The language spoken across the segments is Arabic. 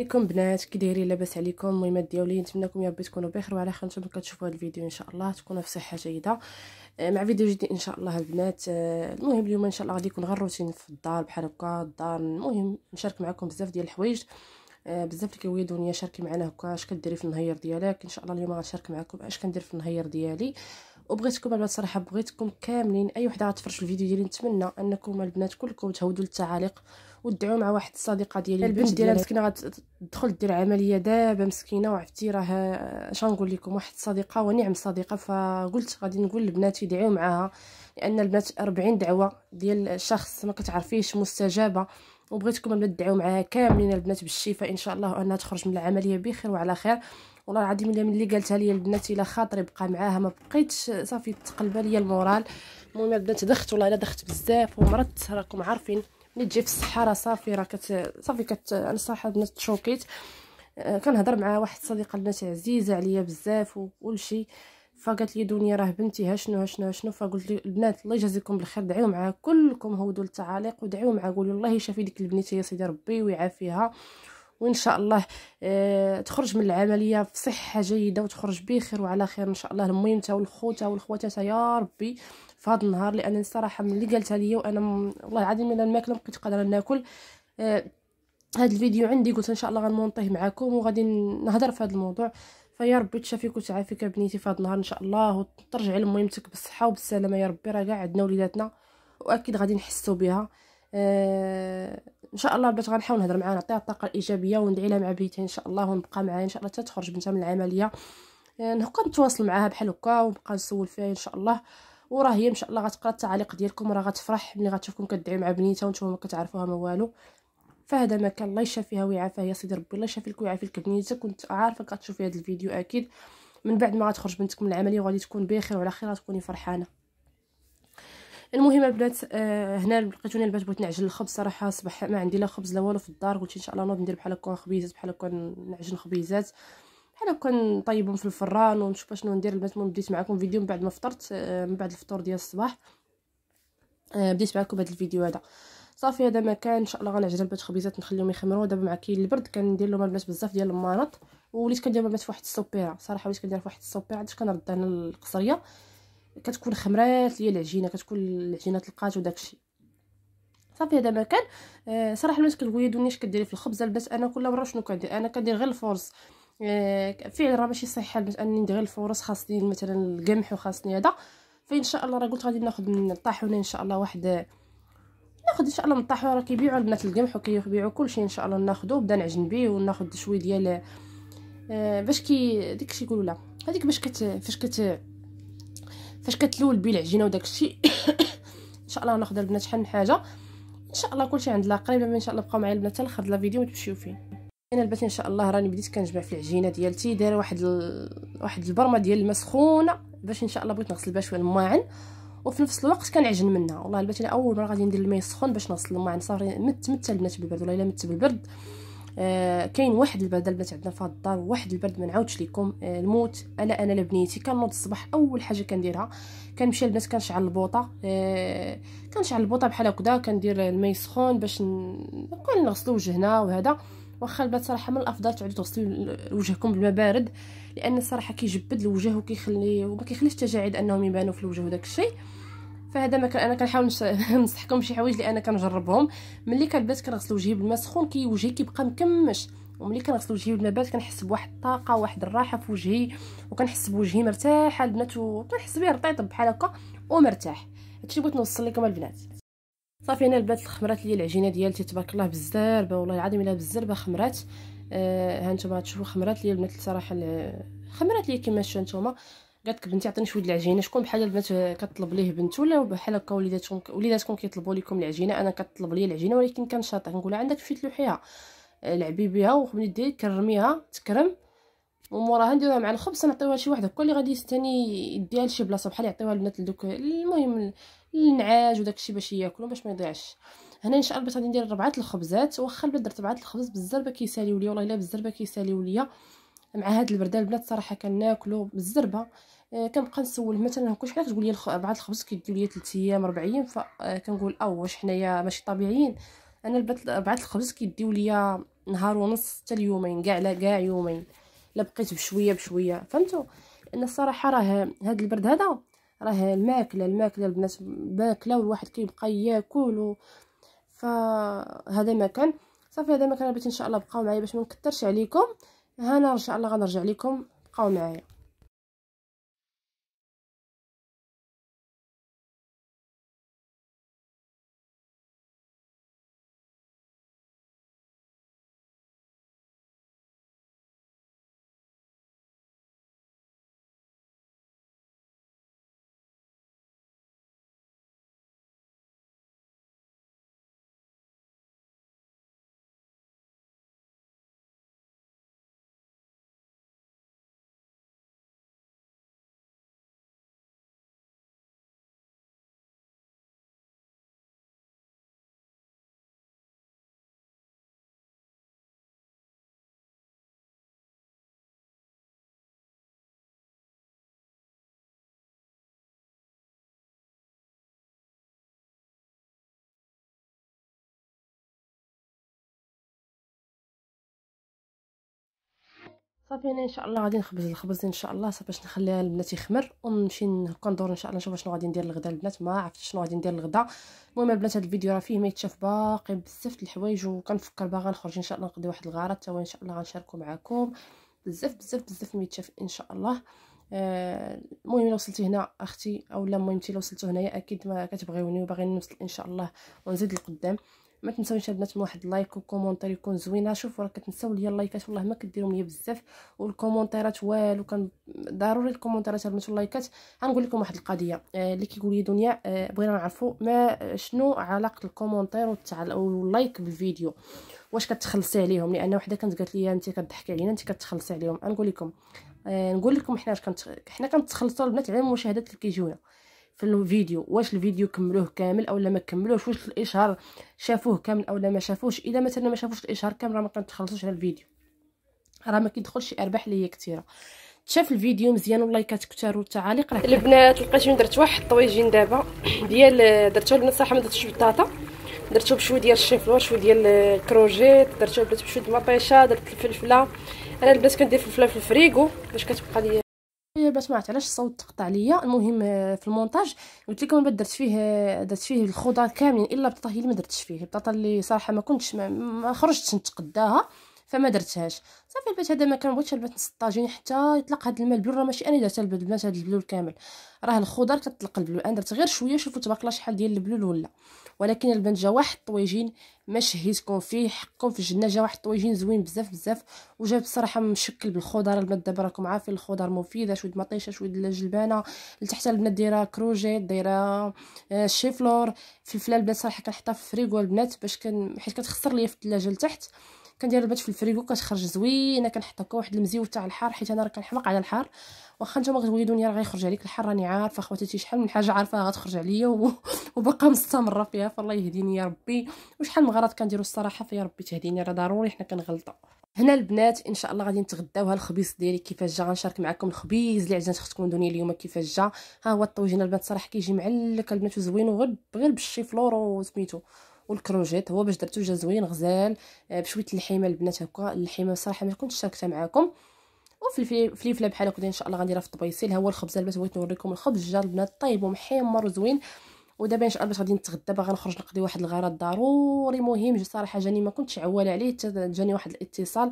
عليكم بنات كي دايرين لاباس عليكم المهمات ديالي نتمنىكم يا ربي تكونوا بخير وعلى خير نتوما كتشوفوا هذا الفيديو ان شاء الله تكونوا في صحه جيده آه، مع فيديو جديد ان شاء الله البنات آه، المهم اليوم ان شاء الله غادي يكون غير روتين في الدار بحال هكا الدار المهم نشارك معكم بزاف ديال الحوايج آه، بزاف اللي كيقولوا شاركي معنا هكا اش كديري في النهار ديالك ان شاء الله اليوم غنشارك معكم اش كندير في النهار ديالي وبغيتكم البنات صراحه بغيتكم كاملين اي وحده غتفرج الفيديو ديالي نتمنى انكم البنات كلكم تهودوا للتعاليق وتدعوا مع واحد الصديقه ديالي البنت ديالها مسكينه غتدخل دير عمليه دابا مسكينه وعرفتي راه اش نقول لكم واحد الصديقه ونعم صديقه فقلت غادي نقول البنات يدعوا معاها لان البنات 40 دعوه ديال شخص ما كتعرفيش مستجابه وبغيتكم البنات تدعوا معاها كاملين البنات بالشفاء ان شاء الله وانها تخرج من العمليه بخير وعلى خير والله العظيم الا ملي قالتها لي البنات الا خاطري بقى معاها ما بقيتش صافي تقلب ليا المورال المهم البنات دخت والله الا دخت بزاف ومرضت راكم عارفين ملي تجي في الصحه صافي راه كت صافي كت انا صراحه البنات تشوكيت آه، كنهضر مع واحد الصديقه البنات عزيزه عليا بزاف وكل شيء فقالت لي دنيا راه بنتي شنو شنو شنو فقلت لي البنات الله يجازيكم بالخير دعيو معها كلكم هودوا التعاليق ودعيو معها قولوا الله يشافي ديك البنيته يا سيدي ربي ويعافيها وان شاء الله آه، تخرج من العمليه بصحه جيده وتخرج بخير وعلى خير ان شاء الله لميمتها والخوتها والخواتات يا ربي في هذا النهار لان الصراحه ملي قالتها ليا وانا والله العظيم انا الماكله مبقيت قادره ناكل هذا آه، الفيديو عندي قلت ان شاء الله غنمونطيه معاكم وغادي نهضر في هذا الموضوع فيا ربي تشافيك وتعافيك بنيتي في هذا النهار ان شاء الله وترجعي لمهمتك بالصحه وبالسلامه يا ربي راه كاع عندنا وليداتنا واكيد غادي نحسوا بها آه، ان شاء الله بلاتي غنحاول نهضر معاها نعطيها الطاقه الايجابيه وندعي لها مع بيتها ان شاء الله ونبقى معاها ان شاء الله حتى تخرج بنتها من العمليه آه، نبقى نتواصل معاها بحال هكا ونبقى نسول فيها ان شاء الله وراه هي ان شاء الله غتقرا التعاليق ديالكم راه غتفرح ملي غتشوفكم كدعيو مع بنيتها وانتم ما كتعرفوها ما والو فهذا ما كان الله يشافيها ويعافيها يا سيدي ربي الله يشافيك ويعافيك بنيتك كنت عارفه غتشوفي هذا الفيديو اكيد من بعد ما غتخرج بنتك من العمليه وغادي تكون بخير وعلى خير غتكوني فرحانه المهم البنات آه هنا لقيتوني البنات بغيت نعجن الخبز صراحه صباح ما عندي لا خبز لا والو في الدار قلت ان شاء الله نوض ندير بحال هكا خبيزات بحال هكا نعجن خبيزات بحال هكا نطيبهم في الفران ونشوف اشنو ندير البنات المهم بديت معكم فيديو من بعد ما فطرت آه، من بعد الفطور ديال الصباح آه، بديت معكم هذا الفيديو هذا صافي هذا ما كان ان شاء الله غنعجن البنات خبيزات نخليهم يخمروا دابا مع كاين البرد كندير لهم البنات بزاف ديال المانط وليت كندير البنات واحد السوبيره صراحه وليت كندير واحد السوبيره علاش كنرد انا القصريه كتكون خمرات ليا العجينه كتكون العجينه تلقات وداكشي صافي هذا مكان كان آه، صراحه البنات دوني اش كديري في الخبز البنات انا كل مره شنو كندير انا كندير غير الفرص آه، فعلا راه ماشي صحه البنات انني ندير غير الفرص خاصني مثلا القمح وخاصني هذا فان شاء الله راه قلت غادي ناخذ من الطاحونه ان شاء الله واحد ناخذ ان شاء الله من الطاحونه راه كيبيعوا البنات القمح وكيبيعوا كلشي ان شاء الله ناخذه بدا نعجن به وناخذ شويه ديال آه، باش كي داكشي يقولوا لا هذيك باش كت فاش كت فاش كتلول بيه العجينه وداك الشيء ان شاء الله ناخذ البنات شحال من حاجه ان شاء الله كلشي عند لا قريب ان شاء الله بقاو معايا البنات حتى لاخر الفيديو وتمشيو فين انا البنات ان شاء الله راني بديت كنجمع في العجينه ديالتي دايره واحد ال... واحد البرمه ديال الماء سخونه باش ان شاء الله بغيت نغسل بها شويه الماعن وفي نفس الوقت كنعجن منها والله البنات انا اول مره غادي ندير الماء سخون باش نغسل الماعن صافي مت مت البنات بالبرد والله الا مت بالبرد آه، كاين واحد البرد البنات عندنا في الدار واحد البرد ما نعاودش لكم آه، الموت انا انا لبنيتي كنوض الصباح اول حاجه كنديرها كنمشي البنات كنشعل البوطه آه كنشعل البوطه بحال هكذا كندير الماء سخون باش نكون نغسلو وجهنا وهذا واخا البنات صراحه من الافضل تعودوا تغسلوا وجهكم بالماء بارد لان الصراحه كيجبد الوجه وكيخلي وما كيخليش التجاعيد انهم يبانوا في الوجه وداك الشيء فهذا ما كان انا كنحاول نصحكم شي حوايج اللي انا كنجربهم ملي كنلبس كنغسل وجهي بالماء سخون كي وجهي كيبقى مكمش وملي كنغسل وجهي بالماء بارد كنحس بواحد الطاقه واحد الراحه في وجهي وكنحس بوجهي مرتاحه البنات وكنحس بيه رطيط بحال هكا ومرتاح هادشي بغيت نوصل لكم البنات صافي انا البنات الخمرات لي العجينه ديالتي تبارك الله بالزربه والله العظيم الا بالزربه خمرات آه ها تشوفوا خمرات لي البنات الصراحه خمرات لي كما شفتوا نتوما قالت لك بنتي عطيني شويه العجينه شكون بحال البنات كطلب ليه بنته ولا بحال هكا وليداتكم وليداتكم كيطلبوا لكم العجينه انا كطلب لي العجينه ولكن كنشاطها نقولها عندك فين تلوحيها آه، لعبي بها وملي دير كرميها تكرم وموراها نديروها مع الخبز نعطيوها لشي واحد هكا اللي غادي يستني يديها لشي بلاصه بحال يعطيوها البنات لدوك المهم النعاج وداك الشيء باش ياكلوا باش ما يضيعش هنا ان شاء الله بغيت غادي ندير ربعه الخبزات واخا البنات درت ربعه الخبز بالزربه كيساليو ليا والله الا بالزربه كيساليو ليا مع هاد البرده البنات صراحه كناكلو بالزربه آه، كنبقى نسول مثلا كل حنا كتقول لي بعض الخبز كيديو لي 3 ايام 4 ايام فكنقول آه، او واش حنايا ماشي طبيعيين انا بعض الخبز كيديو لي نهار ونص حتى ليومين كاع لا كاع يومين لا بقيت بشويه بشويه فهمتوا لان الصراحه راه هاد البرد هذا راه الماكله الماكله البنات باكله والواحد كيبقى ياكل فهذا ما كان صافي هذا ما كان بغيت ان شاء الله بقاو معايا باش ما نكثرش عليكم هنا ان شاء الله غنرجع لكم بقاو معايا صافي انا ان شاء الله غادي نخبز الخبز ان شاء الله صافي باش نخليها البنات يخمر ونمشي كندور ان شاء الله نشوف شنو غادي ندير الغدا البنات ما عرفت شنو غادي ندير الغدا المهم البنات هذا الفيديو راه فيه ما يتشاف باقي بزاف الحوايج وكنفكر باغا نخرج ان شاء الله نقضي واحد الغرض تا ان شاء الله غنشاركو معكم بزاف بزاف بزاف ما يتشاف ان شاء الله آه، المهم الا وصلتي هنا اختي اولا المهم الا وصلتو هنايا اكيد ما كتبغيوني وباغيين نوصل ان شاء الله ونزيد لقدام ما تنساوش البنات من واحد لايك وكومونتير يكون زوينه شوفوا راه كتنساو ليا اللايكات والله ما كديرهم ليا بزاف والكومونتيرات والو كان ضروري الكومونتيرات البنات واللايكات غنقول لكم واحد القضيه آه، اللي كيقول لي دنيا آه، بغينا نعرفوا ما آه، شنو علاقه الكومونتير واللايك بالفيديو واش كتخلصي عليهم لان وحده كانت قالت لي انت كضحكي علينا انت كتخلصي عليهم غنقول لكم نقول لكم حنا كنت حنا كنتخلصوا البنات على المشاهدات اللي كيجيونا في الفيديو واش الفيديو كملوه كامل او ما كملوش واش الاشهار شافوه كامل او ما شافوش اذا مثلا ما شافوش الاشهار كامل راه ما كنتخلصوش على الفيديو راه ما كيدخلش ارباح ليا كثيره تشاف الفيديو مزيان واللايكات كثار والتعاليق راه البنات لقيت من درت واحد الطويجين دابا ديال درته البنات صراحه ما درتش بطاطا درته بشويه ديال الشيفلور شويه ديال الكروجيت درته البنات بشويه ديال المطيشه درت الفلفله انا البنات كندير الفلفله في الفريكو باش كتبقى ليا شويه باش ما علاش الصوت تقطع ليا المهم آه، في المونتاج قلت لكم درت فيه آه، درت فيه الخضار كاملين الا البطاطا هي اللي ما درتش فيه البطاطا اللي صراحه ما كنتش ما, ما خرجتش نتقداها فما درتهاش صافي البنات هذا ما كنبغيتش البنات نسطاجين حتى يطلق هذا الماء البلول راه ماشي انا درت البنات هذا البلول كامل راه الخضر كتطلق البلول انا درت غير شويه شوفوا تبارك الله شحال ديال البلول ولا ولكن البنت واحد الطويجين ما شهيتكم فيه حقكم في الجنه جا واحد الطويجين زوين بزاف بزاف وجا بصراحه مشكل بالخضر البنات دابا راكم عارفين الخضر مفيده شويه مطيشه شويه الجلبانه لتحت البنات دايره كروجيت دايره آه، شيفلور فلفله البنات صراحه كنحطها في الفريكو البنات باش كان حيت كتخسر ليا في الثلاجه لتحت كندير البيض في الفريغو كتخرج زوينه كنحط هكا واحد المزيو تاع الحار حيت انا راه كنحماق على الحار واخا نتوما دنيا راه غيخرج عليك الحار راني عارفه خواتاتي شحال من حاجه عارفه غتخرج عليا وباقا مستمره فيها فالله يهديني يا ربي وشحال من غلط كنديروا الصراحه فيا ربي تهديني راه ضروري حنا كنغلطوا هنا البنات ان شاء الله غادي نتغداو ها ديالي كيفاش جا غنشارك معكم الخبيز اللي عجنت اختكم دوني اليوم كيفاش جا ها هو الطوجينه البنات صراحه كيجي معلك البنات وزوين وغير غير بالشي وسميتو والكروجيت هو باش درتو جا زوين غزال آه، بشويه اللحيمه البنات هكا اللحيمه صراحه ما كنتش شاركتها معاكم وفي الفليفله بحال هكا ان شاء الله غنديرها في الطبيصيل ها هو الخبز البنات بغيت نوريكم الخبز جا البنات طيب ومحمر وزوين ودابا ان شاء الله باش غادي نتغدى باغي نخرج نقضي واحد الغرض ضروري مهم صراحه جاني ما كنتش عواله عليه جاني واحد الاتصال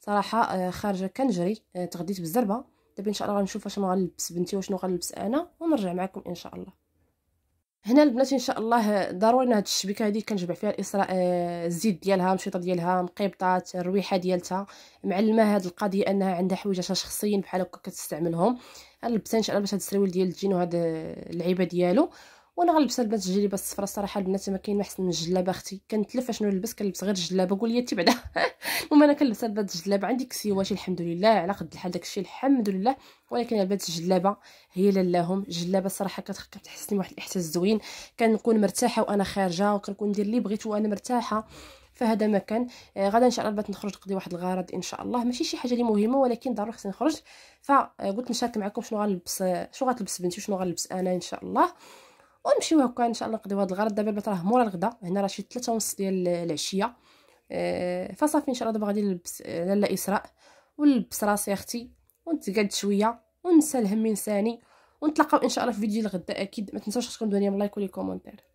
صراحه آه، خارجه كنجري آه، تغديت بالزربه دابا ان شاء الله غنشوف اشنو غنلبس بنتي وشنو غنلبس انا ونرجع معكم ان شاء الله هنا البنات ان شاء الله ضروري ان هاد الشبكه هذه كنجمع فيها الاسراء آه، الزيت ديالها المشيطه ديالها مقيبطات الرويحه ديالتها معلمه هاد القضيه انها عندها حويجاتها شخصيين بحال هكا كتستعملهم غنلبسها ان شاء الله باش هاد السريول ديال الجين وهاد آه، اللعيبه ديالو وانا غنلبس البنات الجلابه الصفراء صراحه البنات ما كاين ما احسن من الجلابه اختي كنتلف اشنو نلبس كنلبس غير الجلابه قول لي انت بعدا المهم انا كنلبس البنات الجلابه عندي كسيواتي الحمد لله على قد الحال داكشي الحمد لله ولكن البنات الجلابه هي لاهم الجلابه الصراحه كتحسني بواحد الاحساس زوين كنكون مرتاحه وانا خارجه وكنكون ندير اللي بغيت وانا مرتاحه فهذا ما كان آه، غدا ان شاء الله نخرج نقضي واحد الغرض ان شاء الله ماشي شي حاجه اللي مهمه ولكن ضروري خصني نخرج فقلت نشارك معكم شنو غنلبس آه، شنو غتلبس بنتي وشنو غنلبس انا ان شاء الله ونمشيو هكا ان شاء الله نقضيو هذا الغرض دابا راه مورا الغدا هنا راه شي 3 ونص ديال العشيه أه فصافي ان شاء الله دابا غادي نلبس آه، لاله اسراء ونلبس راسي اختي ونتقعد شويه وننسى الهم ينساني ونتلاقاو ان شاء الله في فيديو الغدا اكيد ما تنساوش تكونوا دوني لايك ولي كومونتير